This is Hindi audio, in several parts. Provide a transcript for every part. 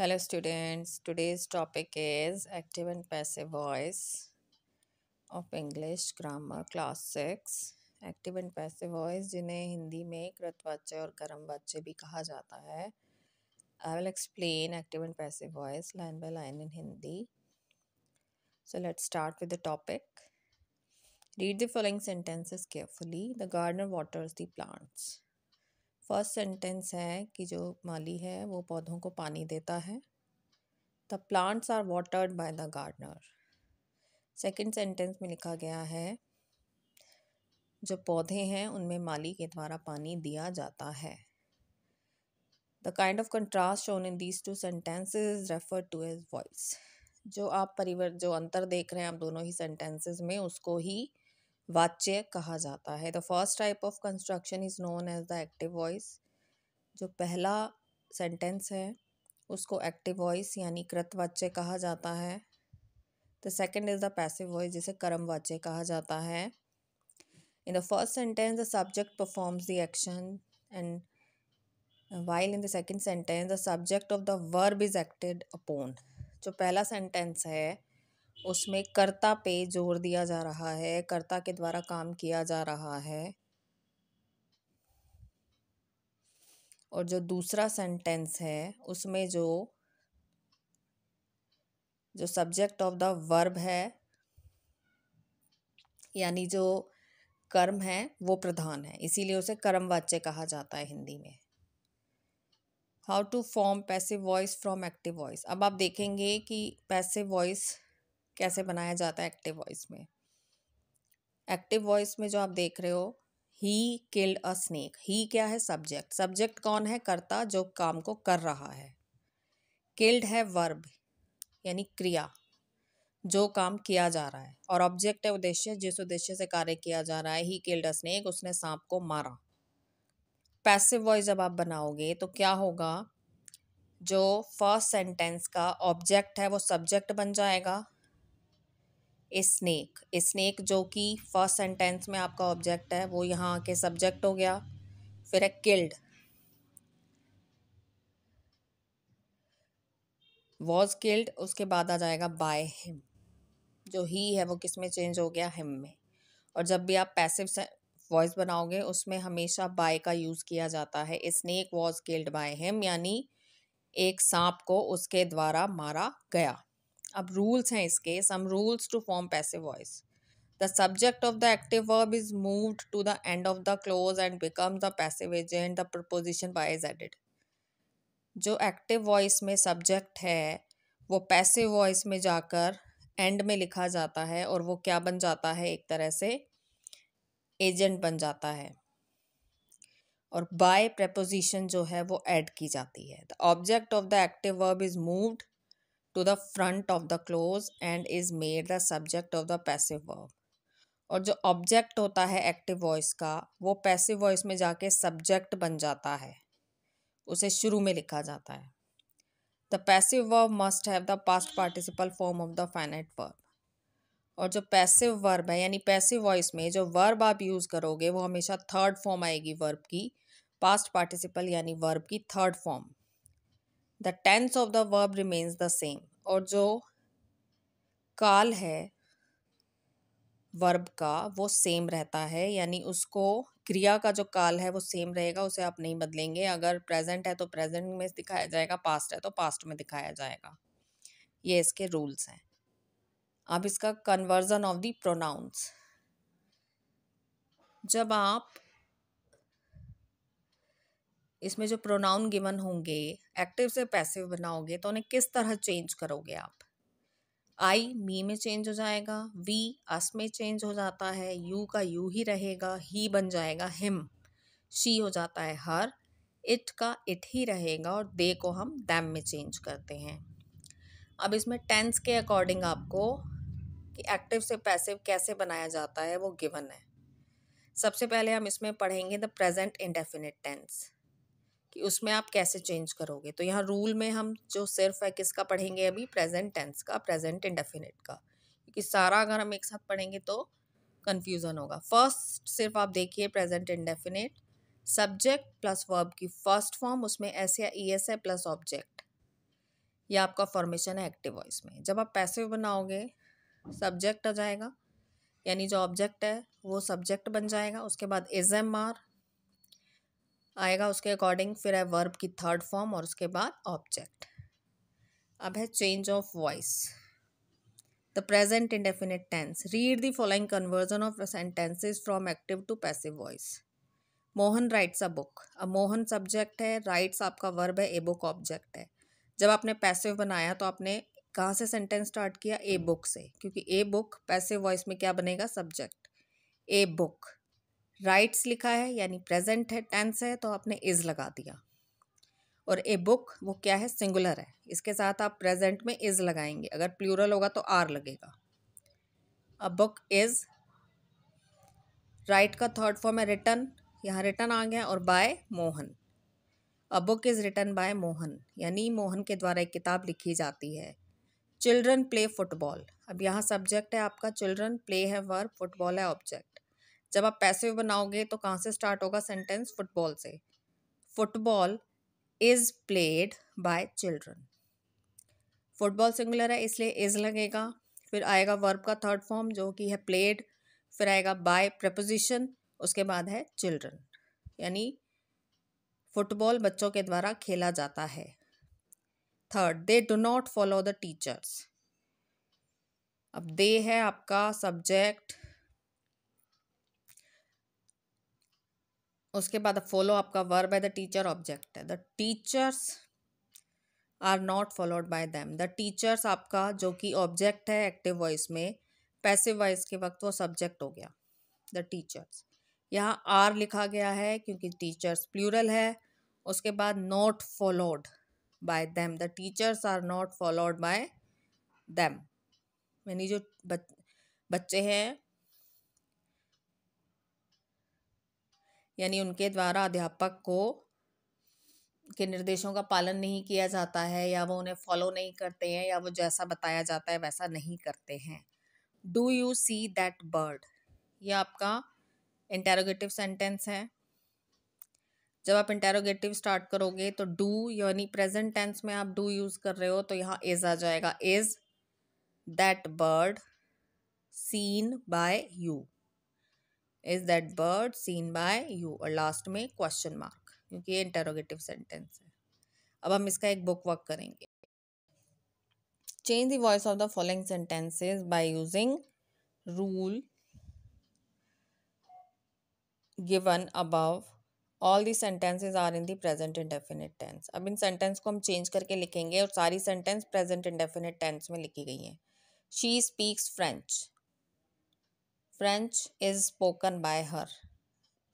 hello students today's topic is active and passive voice of English grammar class six active and passive voice जिन्हें हिंदी में कृतवाच्य और कर्मवाच्य भी कहा जाता है I will explain active and passive voice line by line in Hindi so let's start with the topic read the following sentences carefully the gardener waters the plants first sentence है कि जो माली है वो पौधों को पानी देता है the plants are watered by the gardener second sentence में लिखा गया है जो पौधे हैं उनमें माली के द्वारा पानी दिया जाता है the kind of contrast shown in these two sentences refer to as voice जो आप परिवर जो अंतर देख रहे हैं आप दोनों ही सेंटेंसेज में उसको ही वाच्य कहा जाता है the first type of construction is known as the active voice जो पहला सेंटेंस है उसको एक्टिव वॉइस यानी कृतवाच्य कहा जाता है the second is the passive voice जिसे कर्मवाच्य कहा जाता है in the first sentence the subject performs the action and while in the second sentence the subject of the verb is acted upon जो पहला सेंटेंस है उसमें कर्ता पे जोर दिया जा रहा है कर्ता के द्वारा काम किया जा रहा है और जो दूसरा सेंटेंस है उसमें जो जो सब्जेक्ट ऑफ द वर्ब है यानी जो कर्म है वो प्रधान है इसीलिए उसे कर्मवाच्य कहा जाता है हिंदी में how to form passive voice from active voice अब आप देखेंगे कि पैसिव वॉइस कैसे बनाया जाता है एक्टिव वॉइस में एक्टिव वॉइस में जो आप देख रहे हो ही किल्ड अ स्नेक ही क्या है सब्जेक्ट सब्जेक्ट कौन है करता जो काम को कर रहा है किल्ड है वर्ब यानी क्रिया जो काम किया जा रहा है और ऑब्जेक्ट है उद्देश्य जिस उद्देश्य से कार्य किया जा रहा है ही किल्ड अ स्नेक उसने सांप को मारा पैसिव वॉइस जब आप बनाओगे तो क्या होगा जो फर्स्ट सेंटेंस का ऑब्जेक्ट है वो सब्जेक्ट बन जाएगा ए स्नेक स्नेक जो कि फर्स्ट सेंटेंस में आपका ऑब्जेक्ट है वो यहाँ आके सब्जेक्ट हो गया फिर है किल्ड वॉज किल्ड उसके बाद आ जाएगा बाय हिम जो ही है वो किस में चेंज हो गया हिम में और जब भी आप पैसिव वॉइस बनाओगे उसमें हमेशा बाय का यूज़ किया जाता है a snake was killed by him यानी एक सांप को उसके द्वारा मारा गया अब रूल्स हैं इसके some rules to form passive voice the subject of the active verb is moved to the end of the clause and become the passive agent the preposition by is added जो एक्टिव वॉइस में सब्जेक्ट है वो पैसिव वॉइस में जाकर एंड में लिखा जाता है और वो क्या बन जाता है एक तरह से एजेंट बन जाता है और बाय प्रपोजिशन जो है वो ऐड की जाती है the object of the active verb is moved to the front of the clause and is made the subject of the passive verb और जो ऑब्जेक्ट होता है एक्टिव वॉइस का वो पैसिव वॉइस में जाके सब्जेक्ट बन जाता है उसे शुरू में लिखा जाता है the passive verb must have the past participle form of the finite verb और जो पैसिव वर्ब है यानी पैसिव वॉइस में जो वर्ब आप यूज़ करोगे वो हमेशा थर्ड फॉर्म आएगी वर्ब की पास्ट पार्टिसिपल यानी वर्ब की third form the tense of the verb remains the same और जो काल है वर्ब का वो सेम रहता है यानी उसको क्रिया का जो काल है वो सेम रहेगा उसे आप नहीं बदलेंगे अगर प्रेजेंट है तो प्रेजेंट में दिखाया जाएगा पास्ट है तो पास्ट में दिखाया जाएगा ये इसके रूल्स हैं अब इसका कन्वर्जन ऑफ द प्रोनाउंस जब आप इसमें जो प्रोनाउन गिवन होंगे एक्टिव से पैसिव बनाओगे तो उन्हें किस तरह चेंज करोगे आप आई मी में चेंज हो जाएगा वी अस में चेंज हो जाता है यू का यू ही रहेगा ही बन जाएगा हिम शी हो जाता है हर इट का इट ही रहेगा और दे को हम दैम में चेंज करते हैं अब इसमें टेंस के अकॉर्डिंग आपको कि एक्टिव से पैसिव कैसे बनाया जाता है वो गिवन है सबसे पहले हम इसमें पढ़ेंगे द प्रेजेंट इंडेफिनिट टेंस कि उसमें आप कैसे चेंज करोगे तो यहाँ रूल में हम जो सिर्फ है किसका पढ़ेंगे अभी प्रेजेंट टेंस का प्रेजेंट इंडेफिनिट का क्योंकि सारा अगर हम एक साथ पढ़ेंगे तो कन्फ्यूज़न होगा फर्स्ट सिर्फ आप देखिए present indefinite subject plus verb की फर्स्ट फॉर्म उसमें एस या ई एस है प्लस ऑब्जेक्ट यह आपका फॉर्मेशन है एक्टिव वॉइस में जब आप पैसिव बनाओगे सब्जेक्ट आ जाएगा यानी जो ऑब्जेक्ट है वो सब्जेक्ट बन जाएगा उसके बाद इज एम आर आएगा उसके अकॉर्डिंग फिर है वर्ब की थर्ड फॉर्म और उसके बाद ऑब्जेक्ट अब है change of voice the present definite tense read the following conversion of sentences from active to passive voice Mohan writes a book अब मोहन सब्जेक्ट है राइट्स आपका वर्ब है ए बुक ऑब्जेक्ट है जब आपने पैसिव बनाया तो आपने कहाँ से सेंटेंस स्टार्ट किया ए बुक से क्योंकि ए बुक पैसिव वॉइस में क्या बनेगा सब्जेक्ट ए बुक राइट्स लिखा है यानी प्रेजेंट है टेंस है तो आपने इज़ लगा दिया और ए बुक वो क्या है सिंगुलर है इसके साथ आप प्रेजेंट में इज़ लगाएंगे अगर प्लूरल होगा तो आर लगेगा अ बुक इज़ राइट का थर्ड फॉर्म है रिटर्न यहाँ रिटर्न आ गया और by Mohan a book is written by Mohan यानी मोहन के द्वारा एक किताब लिखी जाती है चिल्ड्रन प्ले फुटबॉल अब यहाँ सब्जेक्ट है आपका चिल्ड्रन प्ले है वर्ब फुटबॉल है ऑब्जेक्ट जब आप पैसिव बनाओगे तो कहाँ से स्टार्ट होगा सेंटेंस फुटबॉल से football is played by children football singular है इसलिए इज लगेगा फिर आएगा वर्ब का थर्ड फॉर्म जो कि है प्लेड फिर आएगा बाय प्रपोजिशन उसके बाद है चिल्ड्रन यानी फुटबॉल बच्चों के द्वारा खेला जाता है third they do not follow the teachers अब दे है आपका सब्जेक्ट उसके बाद फॉलो आपका वर्ब है द टीचर ऑब्जेक्ट है the teachers are not followed by them the teachers आपका जो कि ऑब्जेक्ट है एक्टिव वॉइस में पैसिव वॉइस के वक्त वो सब्जेक्ट हो गया द टीचर्स यहाँ आर लिखा गया है क्योंकि टीचर्स प्लूरल है उसके बाद not followed by them the teachers are not followed by them यानी जो बच, बच्चे हैं यानी उनके द्वारा अध्यापक को के निर्देशों का पालन नहीं किया जाता है या वो उन्हें फॉलो नहीं करते हैं या वो जैसा बताया जाता है वैसा नहीं करते हैं do you see that bird ये आपका इंटेरोगेटिव सेंटेंस है जब आप इंटेरोगेटिव स्टार्ट करोगे तो डू यानी प्रेजेंट टेंस में आप डू यूज़ कर रहे हो तो यहाँ इज़ आ जाएगा is that bird seen by you is that bird seen by you और लास्ट में क्वेश्चन मार्क क्योंकि ये इंटरोगेटिव सेंटेंस है अब हम इसका एक बुक वर्क करेंगे change the voice of the following sentences by using rule given above all the sentences are in the present indefinite tense अब इन सेंटेंस को हम चेंज करके लिखेंगे और सारी सेंटेंस प्रेजेंट इंडेफिनिट टेंस में लिखी गई हैं she speaks French French is spoken by her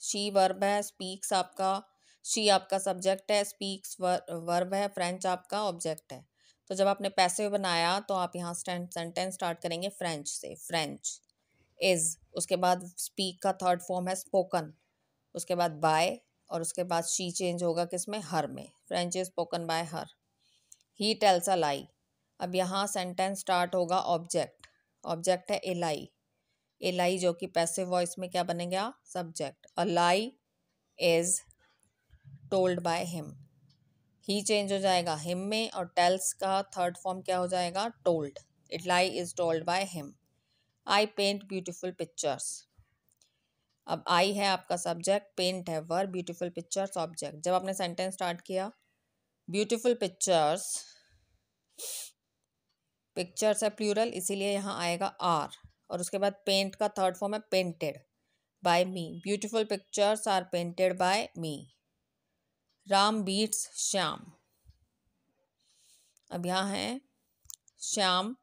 she verb है स्पीक्स आपका शी आपका सब्जेक्ट है स्पीक्स वर्ब है फ्रेंच आपका ऑब्जेक्ट है तो जब आपने पैसे बनाया तो आप यहाँ सेंटेंस स्टार्ट करेंगे फ्रेंच से फ्रेंच इज़ उसके बाद स्पीक का थर्ड फॉर्म है स्पोकन उसके बाद बाय और उसके बाद शी चेंज होगा किस में हर में French is spoken by her he tells a lie अब यहाँ सेंटेंस स्टार्ट होगा ऑब्जेक्ट ऑब्जेक्ट है ए लाई ए लाई जो कि पैसिव वॉइस में क्या बनेगा subject a lie is told by him he change हो जाएगा हिम में और टेल्स का थर्ड फॉर्म क्या हो जाएगा told it lie is told by him I paint beautiful pictures अब आई है आपका सब्जेक्ट पेंट है वर ब्यूटिफुल पिक्चर्स ऑब्जेक्ट जब आपने सेंटेंस स्टार्ट किया ब्यूटिफुल पिक्चर्स पिक्चर्स है प्लूरल इसीलिए यहाँ आएगा आर और उसके बाद पेंट का थर्ड फॉर्म है painted by me beautiful pictures are painted by me Ram beats Shyam अब यहाँ है श्याम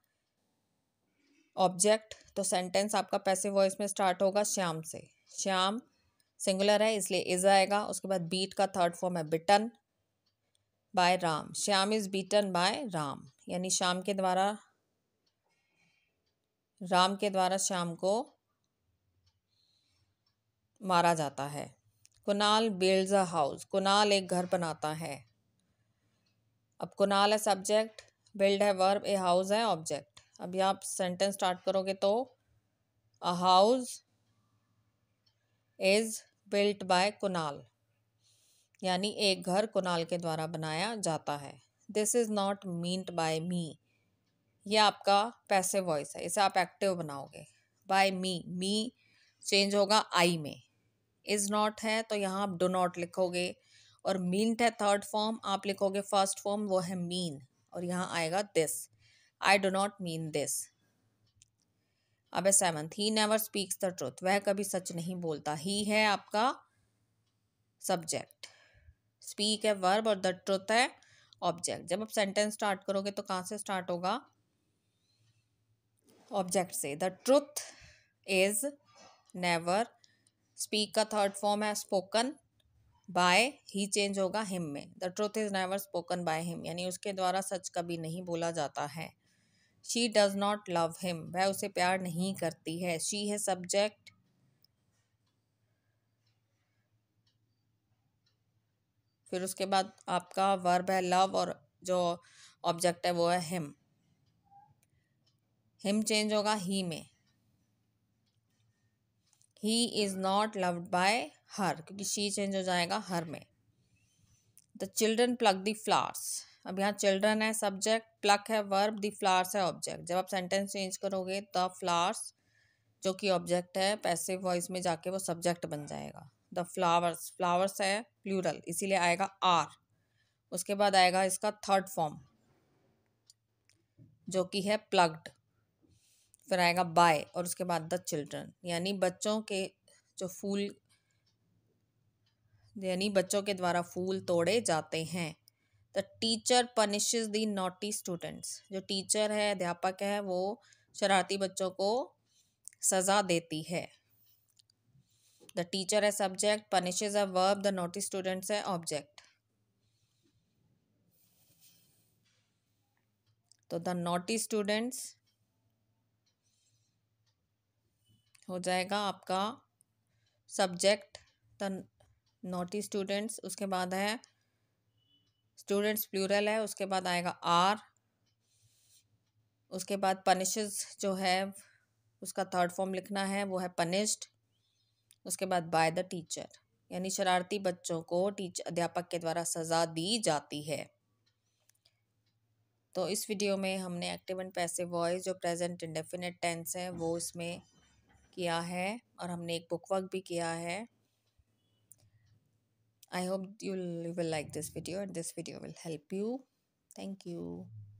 ऑब्जेक्ट तो सेंटेंस आपका पैसिव वॉइस में स्टार्ट होगा श्याम से श्याम सिंगुलर है इसलिए इज आएगा उसके बाद बीट का थर्ड फॉर्म है beaten by Ram Shyam is beaten by Ram यानी श्याम के द्वारा राम के द्वारा श्याम को मारा जाता है Kunal builds a house Kunal एक घर बनाता है अब कुनाल है सब्जेक्ट बिल्ड है वर्ब ए हाउस है ऑब्जेक्ट अभी आप सेंटेंस स्टार्ट करोगे तो a house is built by Kunal यानी एक घर कुनाल के द्वारा बनाया जाता है this is not meant by me ये आपका पैसे वॉइस है इसे आप एक्टिव बनाओगे बाय मी मी चेंज होगा आई में इज़ नॉट है तो यहाँ आप डो नॉट लिखोगे और मीन्ट है थर्ड फॉर्म आप लिखोगे फर्स्ट फॉर्म वो है मीन और यहाँ आएगा this I do not mean this अब है seventh he never speaks the truth वह कभी सच नहीं बोलता ही है आपका सब्जेक्ट स्पीक है वर्ब और द ट्रुथ है ऑब्जेक्ट जब आप सेंटेंस स्टार्ट करोगे तो कहाँ से स्टार्ट होगा ऑब्जेक्ट से the truth is never speak का थर्ड फॉर्म है स्पोकन बाय ही चेंज होगा हिम में the truth is never spoken by him यानी उसके द्वारा सच कभी नहीं बोला जाता है she does not love him वह उसे प्यार नहीं करती है शी है सब्जेक्ट फिर उसके बाद आपका वर्ब है लव और जो ऑब्जेक्ट है वो है हिम हिम चेंज होगा ही में he is not loved by her क्योंकि शी चेंज हो जाएगा हर में the children pluck the flowers अब यहाँ चिल्ड्रन है सब्जेक्ट प्लक है वर्ब द फ्लावर्स है ऑब्जेक्ट जब आप सेंटेंस चेंज करोगे द फ्लावर्स जो कि ऑब्जेक्ट है पैसिव वॉइस में जाके वो सब्जेक्ट बन जाएगा द फ्लावर्स फ्लावर्स है प्लूरल इसीलिए आएगा आर उसके बाद आएगा इसका थर्ड फॉर्म जो कि है प्लग्ड फिर आएगा बाय और उसके बाद द चिल्ड्रन यानी बच्चों के जो फूल यानी बच्चों के द्वारा फूल तोड़े जाते हैं the teacher punish the naughty students जो टीचर है अध्यापक है वो शरारती बच्चों को सज़ा देती है द टीचर है subject punish a verb the naughty students है ऑब्जेक्ट तो द नोटी स्टूडेंट्स हो जाएगा आपका सब्जेक्ट द नोटी स्टूडेंट्स उसके बाद है स्टूडेंट्स प्लूरल है उसके बाद आएगा आर उसके बाद पनिशेस जो है उसका थर्ड फॉर्म लिखना है वो है पनिश्ड उसके बाद बाय द टीचर यानी शरारती बच्चों को टीच अध्यापक के द्वारा सज़ा दी जाती है तो इस वीडियो में हमने एक्टिव एंड पैसिव वॉइस जो प्रेजेंट इंडेफिनेट टेंस है वो इसमें किया है और हमने एक बुक वर्क भी किया है I hope you will like this video and this video will help you thank you